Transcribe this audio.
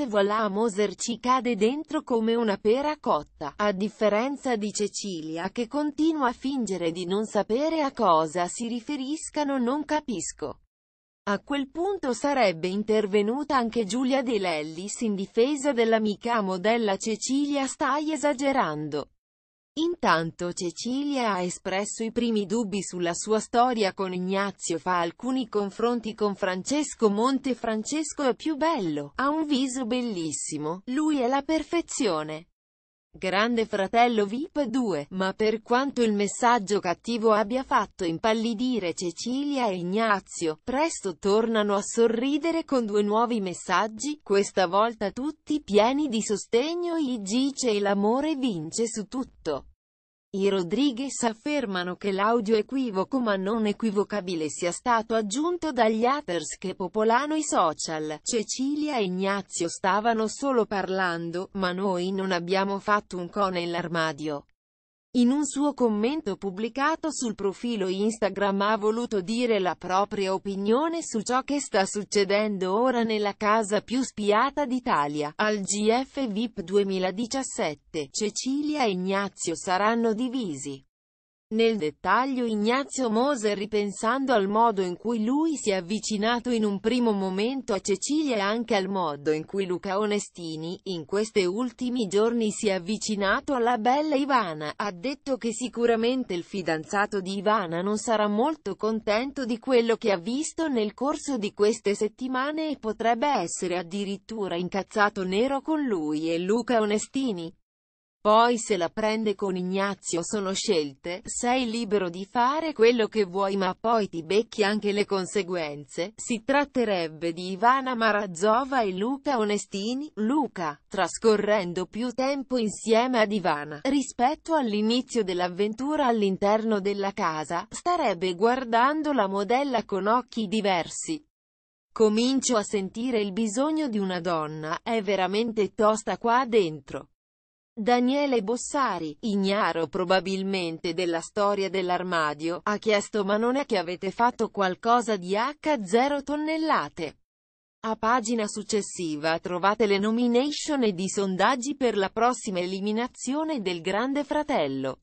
niente voilà Moser ci cade dentro come una pera cotta, a differenza di Cecilia che continua a fingere di non sapere a cosa si riferiscano non capisco. A quel punto sarebbe intervenuta anche Giulia De Lellis in difesa dell'amica modella Cecilia stai esagerando. Intanto Cecilia ha espresso i primi dubbi sulla sua storia con Ignazio fa alcuni confronti con Francesco Monte Francesco è più bello, ha un viso bellissimo, lui è la perfezione. Grande Fratello VIP 2, ma per quanto il messaggio cattivo abbia fatto impallidire Cecilia e Ignazio, presto tornano a sorridere con due nuovi messaggi, questa volta tutti pieni di sostegno e gice e l'amore vince su tutto. I Rodriguez affermano che l'audio equivoco ma non equivocabile sia stato aggiunto dagli haters che popolano i social. Cecilia e Ignazio stavano solo parlando, ma noi non abbiamo fatto un co nell'armadio. In un suo commento pubblicato sul profilo Instagram ha voluto dire la propria opinione su ciò che sta succedendo ora nella casa più spiata d'Italia. Al GF VIP 2017, Cecilia e Ignazio saranno divisi. Nel dettaglio Ignazio Moser ripensando al modo in cui lui si è avvicinato in un primo momento a Cecilia e anche al modo in cui Luca Onestini, in questi ultimi giorni si è avvicinato alla bella Ivana, ha detto che sicuramente il fidanzato di Ivana non sarà molto contento di quello che ha visto nel corso di queste settimane e potrebbe essere addirittura incazzato nero con lui e Luca Onestini. Poi se la prende con Ignazio sono scelte, sei libero di fare quello che vuoi ma poi ti becchi anche le conseguenze, si tratterebbe di Ivana Marazzova e Luca Onestini, Luca, trascorrendo più tempo insieme ad Ivana, rispetto all'inizio dell'avventura all'interno della casa, starebbe guardando la modella con occhi diversi, Comincio a sentire il bisogno di una donna, è veramente tosta qua dentro. Daniele Bossari, ignaro probabilmente della storia dell'armadio, ha chiesto ma non è che avete fatto qualcosa di H0 tonnellate? A pagina successiva trovate le nomination ed i sondaggi per la prossima eliminazione del Grande Fratello.